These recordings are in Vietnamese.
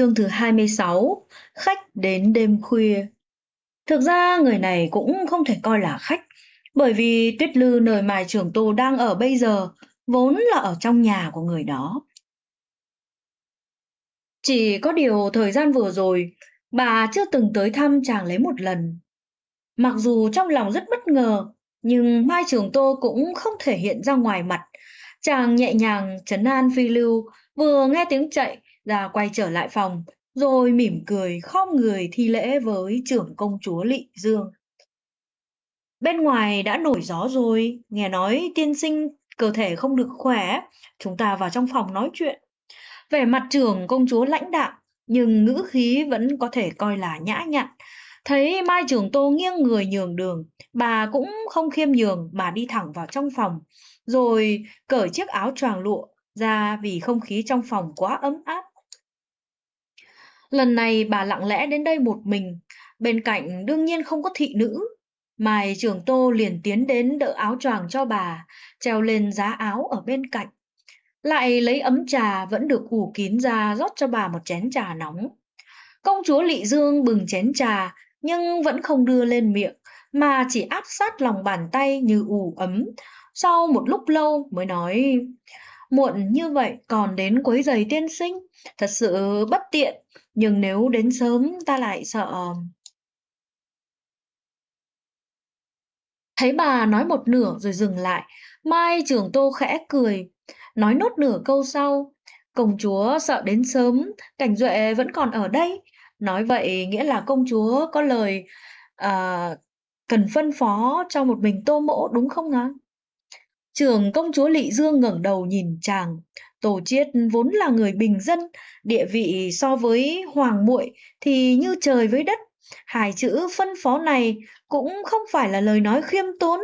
chương thứ 26, khách đến đêm khuya. Thực ra người này cũng không thể coi là khách, bởi vì Tuyết Lư nơi mài trưởng tô đang ở bây giờ vốn là ở trong nhà của người đó. Chỉ có điều thời gian vừa rồi, bà chưa từng tới thăm chàng lấy một lần. Mặc dù trong lòng rất bất ngờ, nhưng Mai Trường Tô cũng không thể hiện ra ngoài mặt. Chàng nhẹ nhàng trấn an phi lưu, vừa nghe tiếng chạy, ra quay trở lại phòng, rồi mỉm cười khom người thi lễ với trưởng công chúa Lị Dương. Bên ngoài đã nổi gió rồi, nghe nói tiên sinh cơ thể không được khỏe, chúng ta vào trong phòng nói chuyện. Vẻ mặt trưởng công chúa lãnh đạm, nhưng ngữ khí vẫn có thể coi là nhã nhặn. Thấy Mai trưởng Tô nghiêng người nhường đường, bà cũng không khiêm nhường mà đi thẳng vào trong phòng, rồi cởi chiếc áo choàng lụa ra vì không khí trong phòng quá ấm áp. Lần này bà lặng lẽ đến đây một mình, bên cạnh đương nhiên không có thị nữ. Mai Trường Tô liền tiến đến đỡ áo choàng cho bà, treo lên giá áo ở bên cạnh. Lại lấy ấm trà vẫn được ủ kín ra rót cho bà một chén trà nóng. Công chúa Lị Dương bừng chén trà nhưng vẫn không đưa lên miệng mà chỉ áp sát lòng bàn tay như ủ ấm. Sau một lúc lâu mới nói, muộn như vậy còn đến quấy giày tiên sinh, thật sự bất tiện, nhưng nếu đến sớm ta lại sợ ờ, thấy bà nói một nửa rồi dừng lại mai trưởng tô khẽ cười nói nốt nửa câu sau công chúa sợ đến sớm cảnh duệ vẫn còn ở đây nói vậy nghĩa là công chúa có lời à, cần phân phó cho một mình tô mỗ đúng không ạ trưởng công chúa lị dương ngẩng đầu nhìn chàng Tổ Chiết vốn là người bình dân, địa vị so với Hoàng Muội thì như trời với đất. Hải chữ phân phó này cũng không phải là lời nói khiêm tốn,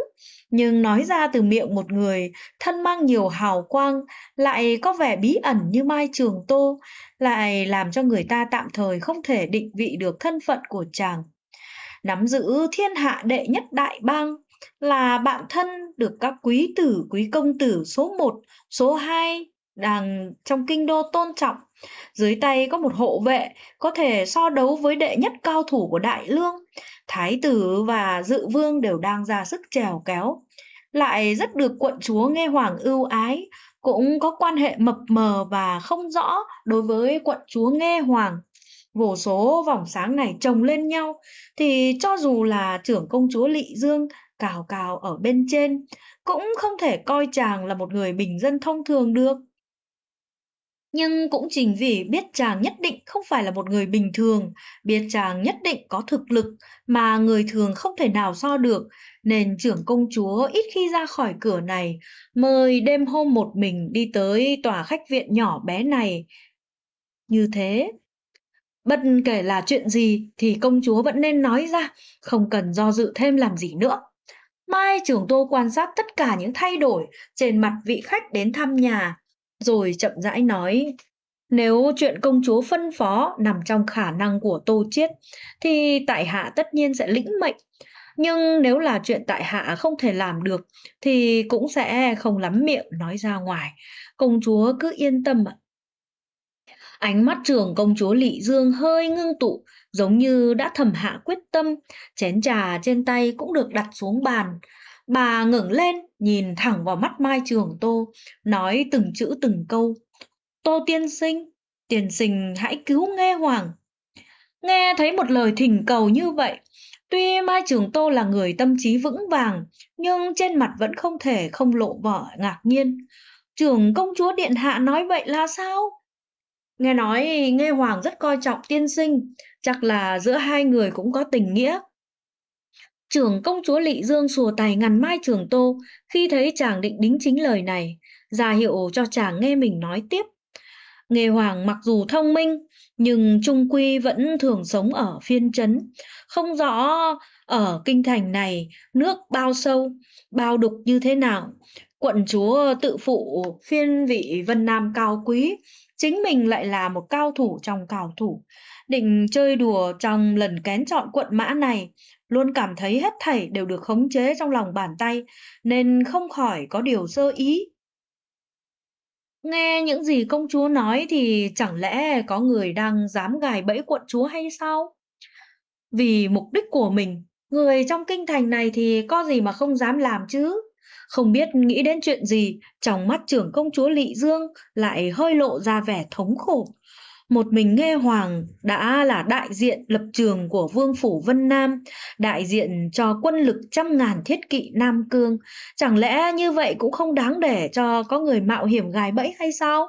nhưng nói ra từ miệng một người thân mang nhiều hào quang lại có vẻ bí ẩn như Mai Trường Tô, lại làm cho người ta tạm thời không thể định vị được thân phận của chàng. Nắm giữ thiên hạ đệ nhất đại bang là bạn thân được các quý tử, quý công tử số 1, số 2 đang trong kinh đô tôn trọng dưới tay có một hộ vệ có thể so đấu với đệ nhất cao thủ của đại lương thái tử và dự vương đều đang ra sức trèo kéo lại rất được quận chúa nghe hoàng ưu ái cũng có quan hệ mập mờ và không rõ đối với quận chúa nghe hoàng vô số vòng sáng này chồng lên nhau thì cho dù là trưởng công chúa lị dương cào cào ở bên trên cũng không thể coi chàng là một người bình dân thông thường được nhưng cũng chính vì biết chàng nhất định không phải là một người bình thường, biết chàng nhất định có thực lực mà người thường không thể nào so được, nên trưởng công chúa ít khi ra khỏi cửa này, mời đêm hôm một mình đi tới tòa khách viện nhỏ bé này. Như thế, bất kể là chuyện gì thì công chúa vẫn nên nói ra, không cần do dự thêm làm gì nữa. Mai trưởng tô quan sát tất cả những thay đổi trên mặt vị khách đến thăm nhà, rồi chậm rãi nói nếu chuyện công chúa phân phó nằm trong khả năng của tô chiết thì tại hạ tất nhiên sẽ lĩnh mệnh nhưng nếu là chuyện tại hạ không thể làm được thì cũng sẽ không lắm miệng nói ra ngoài công chúa cứ yên tâm ạ ánh mắt trường công chúa lị dương hơi ngưng tụ giống như đã thầm hạ quyết tâm chén trà trên tay cũng được đặt xuống bàn bà ngẩng lên nhìn thẳng vào mắt Mai Trường Tô, nói từng chữ từng câu. Tô tiên sinh, tiền sinh hãy cứu nghe hoàng. Nghe thấy một lời thỉnh cầu như vậy, tuy Mai Trường Tô là người tâm trí vững vàng, nhưng trên mặt vẫn không thể không lộ vỏ ngạc nhiên. Trưởng công chúa Điện Hạ nói vậy là sao? Nghe nói Nghe Hoàng rất coi trọng tiên sinh, chắc là giữa hai người cũng có tình nghĩa. Trưởng công chúa Lị Dương xùa tài ngàn Mai Trường Tô khi thấy chàng định đính chính lời này, ra hiệu cho chàng nghe mình nói tiếp. Nghề hoàng mặc dù thông minh, nhưng trung quy vẫn thường sống ở phiên chấn Không rõ ở kinh thành này nước bao sâu, bao đục như thế nào. Quận chúa tự phụ phiên vị Vân Nam cao quý, chính mình lại là một cao thủ trong cao thủ định chơi đùa trong lần kén chọn quận mã này luôn cảm thấy hết thảy đều được khống chế trong lòng bàn tay nên không khỏi có điều sơ ý. Nghe những gì công chúa nói thì chẳng lẽ có người đang dám gài bẫy quận chúa hay sao? Vì mục đích của mình, người trong kinh thành này thì có gì mà không dám làm chứ? Không biết nghĩ đến chuyện gì, trong mắt trưởng công chúa Lị Dương lại hơi lộ ra vẻ thống khổ một mình nghe hoàng đã là đại diện lập trường của vương phủ vân nam đại diện cho quân lực trăm ngàn thiết kỵ nam cương chẳng lẽ như vậy cũng không đáng để cho có người mạo hiểm gài bẫy hay sao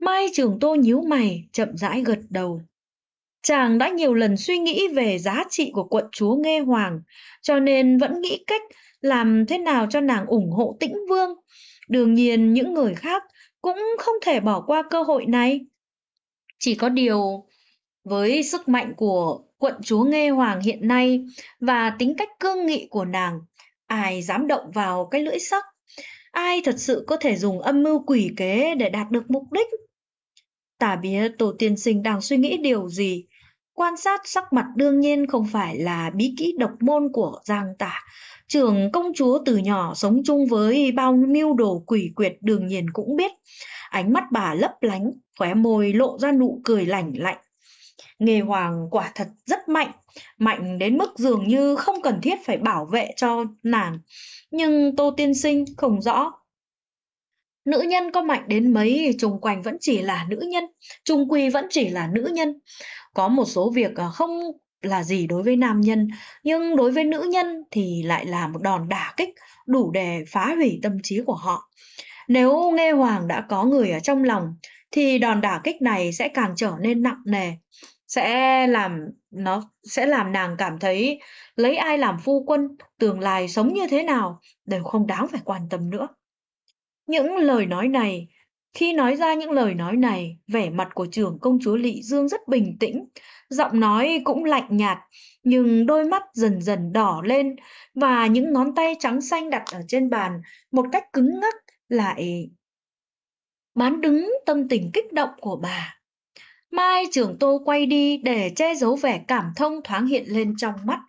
mai trường tô nhíu mày chậm rãi gật đầu chàng đã nhiều lần suy nghĩ về giá trị của quận chúa nghe hoàng cho nên vẫn nghĩ cách làm thế nào cho nàng ủng hộ tĩnh vương đương nhiên những người khác cũng không thể bỏ qua cơ hội này chỉ có điều với sức mạnh của quận chúa Nghê Hoàng hiện nay và tính cách cương nghị của nàng, ai dám động vào cái lưỡi sắc? Ai thật sự có thể dùng âm mưu quỷ kế để đạt được mục đích? Tả bía tổ tiên sinh đang suy nghĩ điều gì? Quan sát sắc mặt đương nhiên không phải là bí kỹ độc môn của Giang Tả. Trường công chúa từ nhỏ sống chung với bao mưu đồ quỷ quyệt đương nhiên cũng biết. Ánh mắt bà lấp lánh, khóe môi lộ ra nụ cười lành lạnh. Nghề hoàng quả thật rất mạnh, mạnh đến mức dường như không cần thiết phải bảo vệ cho nàng. Nhưng Tô Tiên Sinh không rõ. Nữ nhân có mạnh đến mấy, chung quanh vẫn chỉ là nữ nhân, Trung quy vẫn chỉ là nữ nhân. Có một số việc à, không là gì đối với nam nhân, nhưng đối với nữ nhân thì lại là một đòn đả kích đủ để phá hủy tâm trí của họ. Nếu Nghe Hoàng đã có người ở trong lòng thì đòn đả kích này sẽ càng trở nên nặng nề, sẽ làm nó sẽ làm nàng cảm thấy lấy ai làm phu quân, tương lai sống như thế nào đều không đáng phải quan tâm nữa. Những lời nói này, khi nói ra những lời nói này, vẻ mặt của trưởng công chúa Lị Dương rất bình tĩnh, giọng nói cũng lạnh nhạt, nhưng đôi mắt dần dần đỏ lên và những ngón tay trắng xanh đặt ở trên bàn một cách cứng ngắc lại bán đứng tâm tình kích động của bà. Mai trưởng tô quay đi để che giấu vẻ cảm thông thoáng hiện lên trong mắt.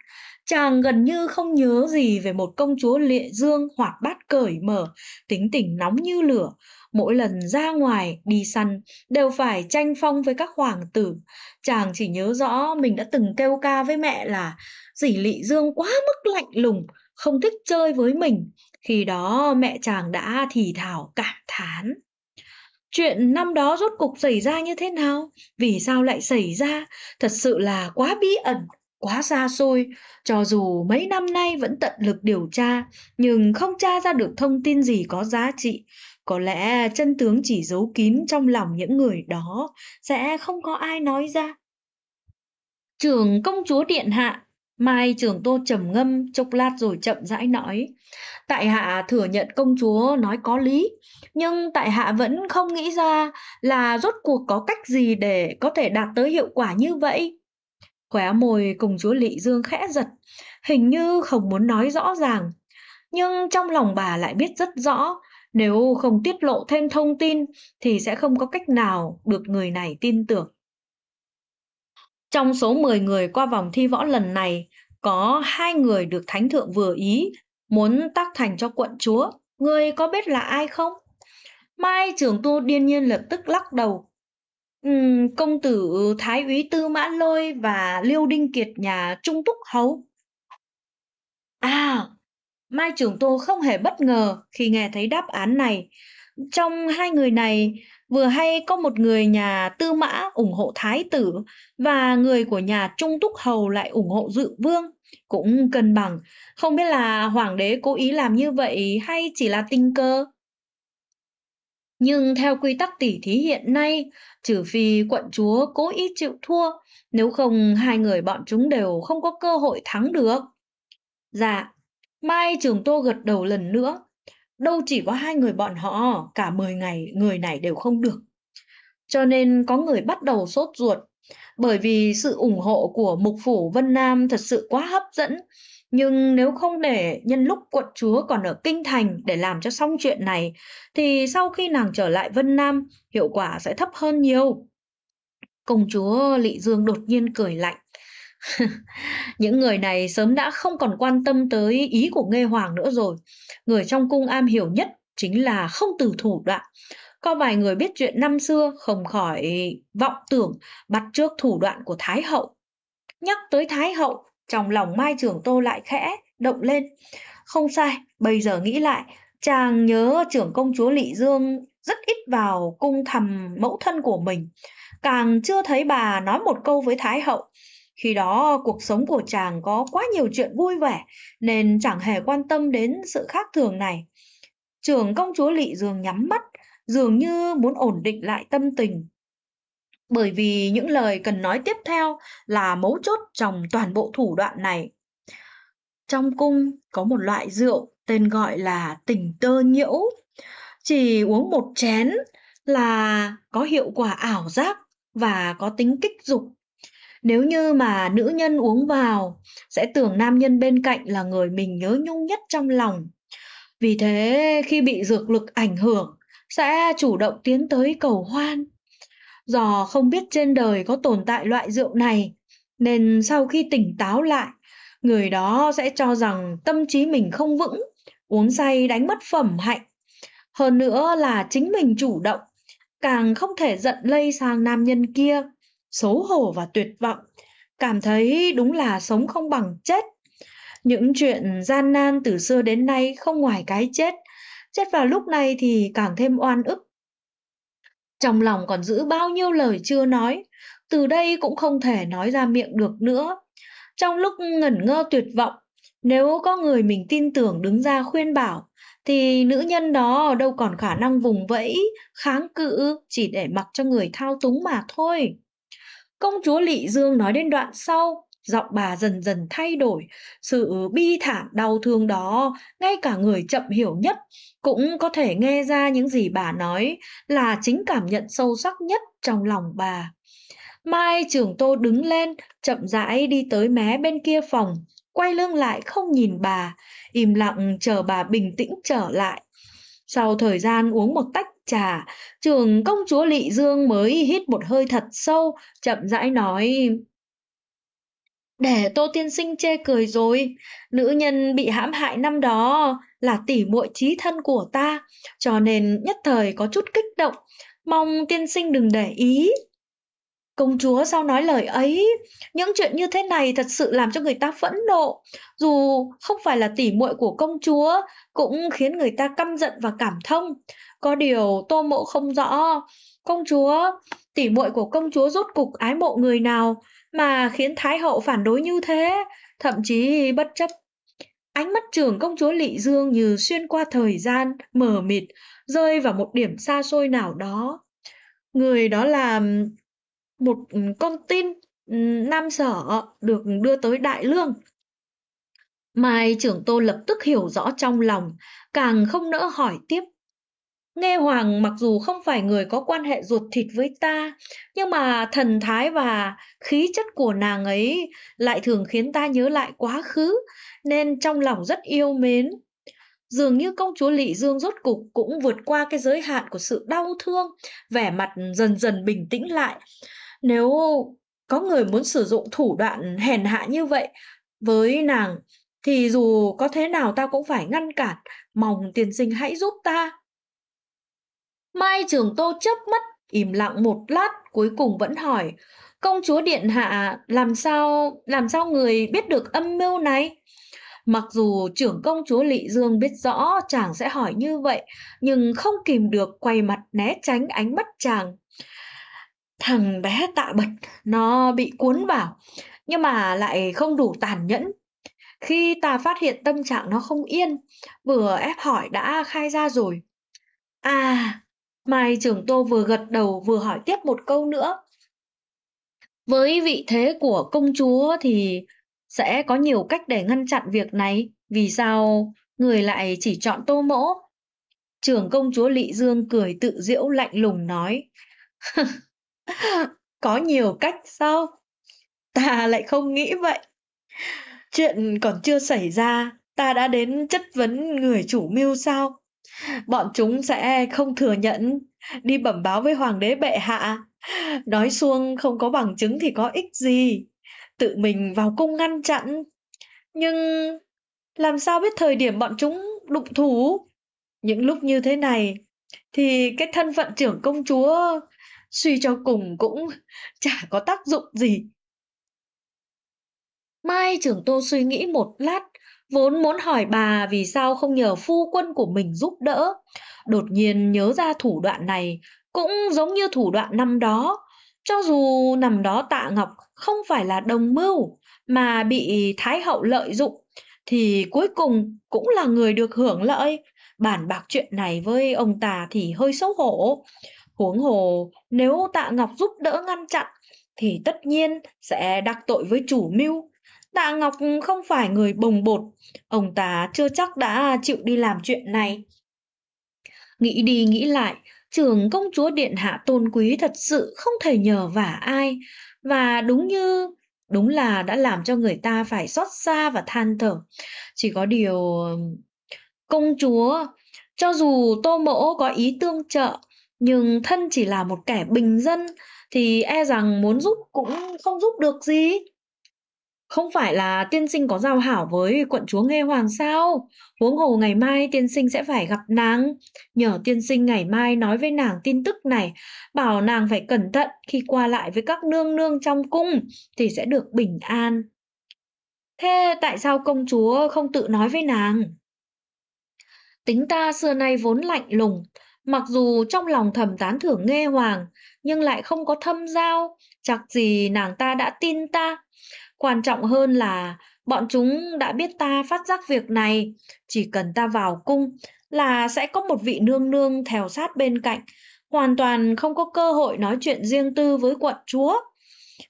Chàng gần như không nhớ gì về một công chúa lệ dương hoạt bát cởi mở, tính tình nóng như lửa. Mỗi lần ra ngoài, đi săn, đều phải tranh phong với các hoàng tử. Chàng chỉ nhớ rõ mình đã từng kêu ca với mẹ là dì lị dương quá mức lạnh lùng, không thích chơi với mình. Khi đó mẹ chàng đã thì thào cảm thán. Chuyện năm đó rốt cục xảy ra như thế nào? Vì sao lại xảy ra? Thật sự là quá bí ẩn, quá xa xôi. Cho dù mấy năm nay vẫn tận lực điều tra, nhưng không tra ra được thông tin gì có giá trị. Có lẽ chân tướng chỉ giấu kín trong lòng những người đó, sẽ không có ai nói ra. Trường công chúa Điện Hạ Mai trưởng Tô trầm ngâm chốc lát rồi chậm rãi nói. Tại hạ thừa nhận công chúa nói có lý, nhưng tại hạ vẫn không nghĩ ra là rốt cuộc có cách gì để có thể đạt tới hiệu quả như vậy. Khóe môi công chúa Lị Dương khẽ giật, hình như không muốn nói rõ ràng. Nhưng trong lòng bà lại biết rất rõ, nếu không tiết lộ thêm thông tin thì sẽ không có cách nào được người này tin tưởng. Trong số 10 người qua vòng thi võ lần này, có hai người được thánh thượng vừa ý, muốn tác thành cho quận chúa. người có biết là ai không? Mai trưởng tu điên nhiên lập tức lắc đầu. Uhm, công tử Thái úy Tư Mã Lôi và Liêu Đinh Kiệt nhà Trung Túc Hầu. À, Mai trưởng tô không hề bất ngờ khi nghe thấy đáp án này. Trong hai người này, vừa hay có một người nhà tư mã ủng hộ thái tử và người của nhà trung túc hầu lại ủng hộ dự vương cũng cân bằng không biết là hoàng đế cố ý làm như vậy hay chỉ là tình cờ nhưng theo quy tắc tỉ thí hiện nay trừ phi quận chúa cố ý chịu thua nếu không hai người bọn chúng đều không có cơ hội thắng được dạ mai trường tô gật đầu lần nữa đâu chỉ có hai người bọn họ, cả 10 ngày người này đều không được. Cho nên có người bắt đầu sốt ruột, bởi vì sự ủng hộ của mục phủ Vân Nam thật sự quá hấp dẫn. Nhưng nếu không để nhân lúc quận chúa còn ở Kinh Thành để làm cho xong chuyện này, thì sau khi nàng trở lại Vân Nam, hiệu quả sẽ thấp hơn nhiều. Công chúa Lị Dương đột nhiên cười lạnh. Những người này sớm đã không còn quan tâm tới ý của Nghê Hoàng nữa rồi. Người trong cung am hiểu nhất chính là không từ thủ đoạn. Có vài người biết chuyện năm xưa không khỏi vọng tưởng bắt trước thủ đoạn của Thái Hậu. Nhắc tới Thái Hậu, trong lòng Mai trưởng Tô lại khẽ, động lên. Không sai, bây giờ nghĩ lại, chàng nhớ trưởng công chúa Lị Dương rất ít vào cung thầm mẫu thân của mình. Càng chưa thấy bà nói một câu với Thái Hậu, khi đó cuộc sống của chàng có quá nhiều chuyện vui vẻ nên chẳng hề quan tâm đến sự khác thường này. Trưởng công chúa Lị dường nhắm mắt, dường như muốn ổn định lại tâm tình. Bởi vì những lời cần nói tiếp theo là mấu chốt trong toàn bộ thủ đoạn này. Trong cung có một loại rượu tên gọi là tình tơ nhiễu. Chỉ uống một chén là có hiệu quả ảo giác và có tính kích dục nếu như mà nữ nhân uống vào sẽ tưởng nam nhân bên cạnh là người mình nhớ nhung nhất trong lòng. Vì thế khi bị dược lực ảnh hưởng sẽ chủ động tiến tới cầu hoan. Do không biết trên đời có tồn tại loại rượu này nên sau khi tỉnh táo lại người đó sẽ cho rằng tâm trí mình không vững, uống say đánh mất phẩm hạnh. Hơn nữa là chính mình chủ động, càng không thể giận lây sang nam nhân kia xấu hổ và tuyệt vọng, cảm thấy đúng là sống không bằng chết. Những chuyện gian nan từ xưa đến nay không ngoài cái chết, chết vào lúc này thì càng thêm oan ức. Trong lòng còn giữ bao nhiêu lời chưa nói, từ đây cũng không thể nói ra miệng được nữa. Trong lúc ngẩn ngơ tuyệt vọng, nếu có người mình tin tưởng đứng ra khuyên bảo, thì nữ nhân đó đâu còn khả năng vùng vẫy, kháng cự chỉ để mặc cho người thao túng mà thôi. Công chúa Lị Dương nói đến đoạn sau, giọng bà dần dần thay đổi, sự bi thảm đau thương đó, ngay cả người chậm hiểu nhất cũng có thể nghe ra những gì bà nói là chính cảm nhận sâu sắc nhất trong lòng bà. Mai trưởng Tô đứng lên, chậm rãi đi tới mé bên kia phòng, quay lưng lại không nhìn bà, im lặng chờ bà bình tĩnh trở lại. Sau thời gian uống một tách trà, trường công chúa Lị Dương mới hít một hơi thật sâu, chậm rãi nói. Để Tô Tiên Sinh chê cười rồi, nữ nhân bị hãm hại năm đó là tỷ muội trí thân của ta, cho nên nhất thời có chút kích động, mong tiên sinh đừng để ý. Công chúa sao nói lời ấy? Những chuyện như thế này thật sự làm cho người ta phẫn nộ. Dù không phải là tỉ muội của công chúa, cũng khiến người ta căm giận và cảm thông. Có điều Tô Mộ không rõ, công chúa, tỉ muội của công chúa rốt cục ái mộ người nào mà khiến thái hậu phản đối như thế, thậm chí bất chấp Ánh mắt trưởng công chúa Lị Dương như xuyên qua thời gian, mờ mịt, rơi vào một điểm xa xôi nào đó. Người đó là một con tin ừ, Nam Sở được đưa tới Đại Lương. Mai trưởng tô lập tức hiểu rõ trong lòng, càng không nỡ hỏi tiếp. Nghe Hoàng mặc dù không phải người có quan hệ ruột thịt với ta, nhưng mà thần thái và khí chất của nàng ấy lại thường khiến ta nhớ lại quá khứ, nên trong lòng rất yêu mến. Dường như công chúa Lị Dương rốt cục cũng vượt qua cái giới hạn của sự đau thương, vẻ mặt dần dần bình tĩnh lại. Nếu có người muốn sử dụng thủ đoạn hèn hạ như vậy với nàng thì dù có thế nào ta cũng phải ngăn cản, mong tiên sinh hãy giúp ta. Mai Trường Tô chớp mắt, im lặng một lát, cuối cùng vẫn hỏi, công chúa điện hạ làm sao làm sao người biết được âm mưu này? Mặc dù trưởng công chúa Lị Dương biết rõ chàng sẽ hỏi như vậy, nhưng không kìm được quay mặt né tránh ánh mắt chàng thằng bé tạ bật nó bị cuốn vào nhưng mà lại không đủ tàn nhẫn khi ta phát hiện tâm trạng nó không yên vừa ép hỏi đã khai ra rồi à mai trưởng tô vừa gật đầu vừa hỏi tiếp một câu nữa với vị thế của công chúa thì sẽ có nhiều cách để ngăn chặn việc này vì sao người lại chỉ chọn tô mỗ trưởng công chúa lị dương cười tự diễu lạnh lùng nói Có nhiều cách sao? Ta lại không nghĩ vậy. Chuyện còn chưa xảy ra, ta đã đến chất vấn người chủ mưu sao? Bọn chúng sẽ không thừa nhận, đi bẩm báo với hoàng đế bệ hạ. Nói suông không có bằng chứng thì có ích gì. Tự mình vào cung ngăn chặn. Nhưng làm sao biết thời điểm bọn chúng đụng thủ? Những lúc như thế này thì cái thân phận trưởng công chúa suy cho cùng cũng chả có tác dụng gì. Mai trưởng tô suy nghĩ một lát, vốn muốn hỏi bà vì sao không nhờ phu quân của mình giúp đỡ. Đột nhiên nhớ ra thủ đoạn này cũng giống như thủ đoạn năm đó. Cho dù nằm đó tạ ngọc không phải là đồng mưu mà bị Thái hậu lợi dụng thì cuối cùng cũng là người được hưởng lợi. Bản bạc chuyện này với ông ta thì hơi xấu hổ. Huống hồ nếu Tạ Ngọc giúp đỡ ngăn chặn thì tất nhiên sẽ đắc tội với chủ mưu. Tạ Ngọc không phải người bồng bột, ông ta chưa chắc đã chịu đi làm chuyện này. Nghĩ đi nghĩ lại, trưởng công chúa điện hạ tôn quý thật sự không thể nhờ vả ai và đúng như đúng là đã làm cho người ta phải xót xa và than thở chỉ có điều công chúa cho dù tô mỗ có ý tương trợ nhưng thân chỉ là một kẻ bình dân thì e rằng muốn giúp cũng không giúp được gì không phải là tiên sinh có giao hảo với quận chúa nghe hoàng sao huống hồ ngày mai tiên sinh sẽ phải gặp nàng nhờ tiên sinh ngày mai nói với nàng tin tức này bảo nàng phải cẩn thận khi qua lại với các nương nương trong cung thì sẽ được bình an thế tại sao công chúa không tự nói với nàng tính ta xưa nay vốn lạnh lùng Mặc dù trong lòng thầm tán thưởng nghe hoàng, nhưng lại không có thâm giao, chắc gì nàng ta đã tin ta. Quan trọng hơn là bọn chúng đã biết ta phát giác việc này, chỉ cần ta vào cung là sẽ có một vị nương nương theo sát bên cạnh, hoàn toàn không có cơ hội nói chuyện riêng tư với quận chúa.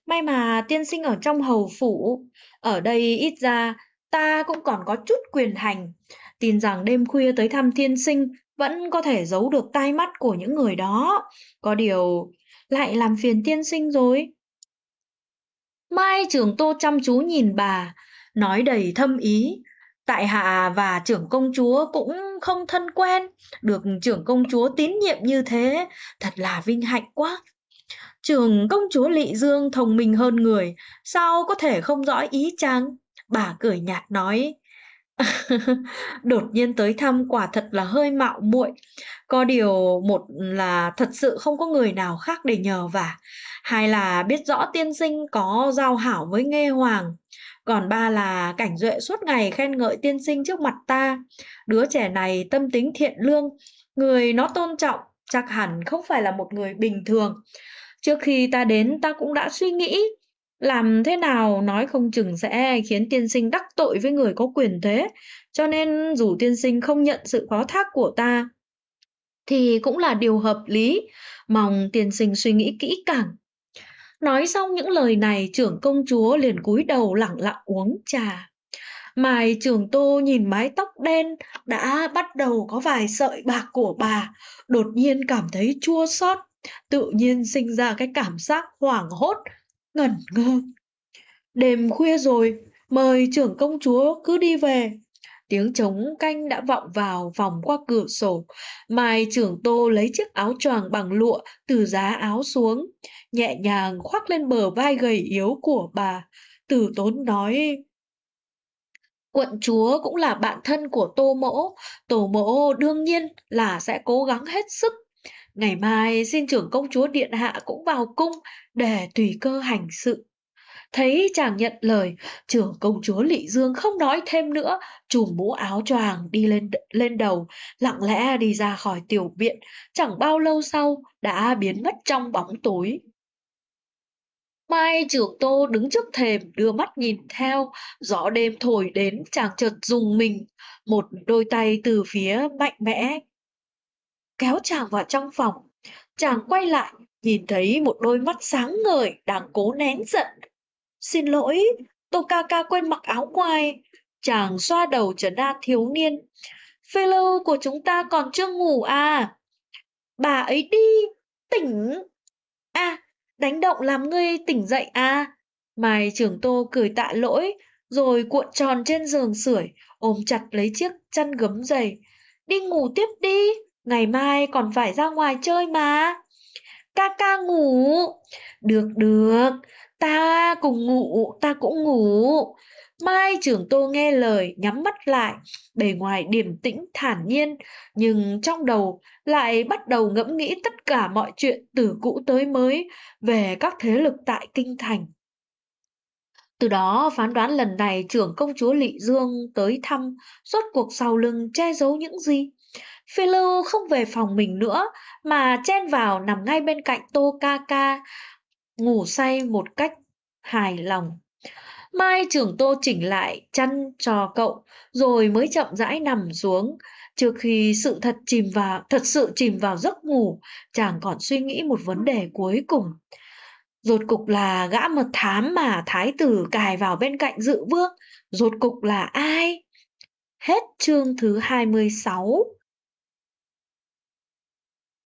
May mà tiên sinh ở trong hầu phủ, ở đây ít ra ta cũng còn có chút quyền hành. Tin rằng đêm khuya tới thăm tiên sinh vẫn có thể giấu được tai mắt của những người đó. Có điều, lại làm phiền tiên sinh rồi. Mai trưởng tô chăm chú nhìn bà, nói đầy thâm ý. Tại hạ và trưởng công chúa cũng không thân quen, được trưởng công chúa tín nhiệm như thế, thật là vinh hạnh quá. Trưởng công chúa Lị Dương thông minh hơn người, sao có thể không rõ ý chàng? Bà cười nhạt nói, Đột nhiên tới thăm quả thật là hơi mạo muội. Có điều một là thật sự không có người nào khác để nhờ vả, hai là biết rõ tiên sinh có giao hảo với nghe Hoàng, còn ba là Cảnh Duệ suốt ngày khen ngợi tiên sinh trước mặt ta. Đứa trẻ này tâm tính thiện lương, người nó tôn trọng, chắc hẳn không phải là một người bình thường. Trước khi ta đến ta cũng đã suy nghĩ, làm thế nào nói không chừng sẽ khiến tiên sinh đắc tội với người có quyền thế, cho nên dù tiên sinh không nhận sự phó thác của ta, thì cũng là điều hợp lý, mong tiên sinh suy nghĩ kỹ càng. Nói xong những lời này, trưởng công chúa liền cúi đầu lặng lặng uống trà. Mài trường tô nhìn mái tóc đen đã bắt đầu có vài sợi bạc của bà, đột nhiên cảm thấy chua xót, tự nhiên sinh ra cái cảm giác hoảng hốt, ngẩn ngơ. Đêm khuya rồi, mời trưởng công chúa cứ đi về. Tiếng trống canh đã vọng vào vòng qua cửa sổ. Mai trưởng tô lấy chiếc áo choàng bằng lụa từ giá áo xuống, nhẹ nhàng khoác lên bờ vai gầy yếu của bà. tử tốn nói, quận chúa cũng là bạn thân của tô mỗ tổ mỗ đương nhiên là sẽ cố gắng hết sức Ngày mai xin trưởng công chúa điện hạ cũng vào cung để tùy cơ hành sự. Thấy chàng nhận lời, trưởng công chúa Lị Dương không nói thêm nữa, chùm mũ áo choàng đi lên lên đầu, lặng lẽ đi ra khỏi tiểu viện, chẳng bao lâu sau đã biến mất trong bóng tối. Mai trưởng tô đứng trước thềm đưa mắt nhìn theo, gió đêm thổi đến chàng chợt dùng mình, một đôi tay từ phía mạnh mẽ kéo chàng vào trong phòng. Chàng quay lại, nhìn thấy một đôi mắt sáng ngời đang cố nén giận. Xin lỗi, Tokaka quên mặc áo ngoài. Chàng xoa đầu trở ra thiếu niên. Fellow của chúng ta còn chưa ngủ à? Bà ấy đi, tỉnh. À, đánh động làm ngươi tỉnh dậy à? Mai trưởng tô cười tạ lỗi, rồi cuộn tròn trên giường sưởi, ôm chặt lấy chiếc chăn gấm dày. Đi ngủ tiếp đi, Ngày mai còn phải ra ngoài chơi mà. Ca ca ngủ. Được được, ta cùng ngủ, ta cũng ngủ. Mai trưởng tô nghe lời nhắm mắt lại, bề ngoài điềm tĩnh thản nhiên, nhưng trong đầu lại bắt đầu ngẫm nghĩ tất cả mọi chuyện từ cũ tới mới về các thế lực tại kinh thành. Từ đó phán đoán lần này trưởng công chúa Lị Dương tới thăm, rốt cuộc sau lưng che giấu những gì? lưu không về phòng mình nữa mà chen vào nằm ngay bên cạnh Tokaka, ngủ say một cách hài lòng. Mai trưởng tô chỉnh lại chăn cho cậu rồi mới chậm rãi nằm xuống trước khi sự thật chìm vào thật sự chìm vào giấc ngủ chàng còn suy nghĩ một vấn đề cuối cùng rốt cục là gã mật thám mà thái tử cài vào bên cạnh dự vương rốt cục là ai hết chương thứ 26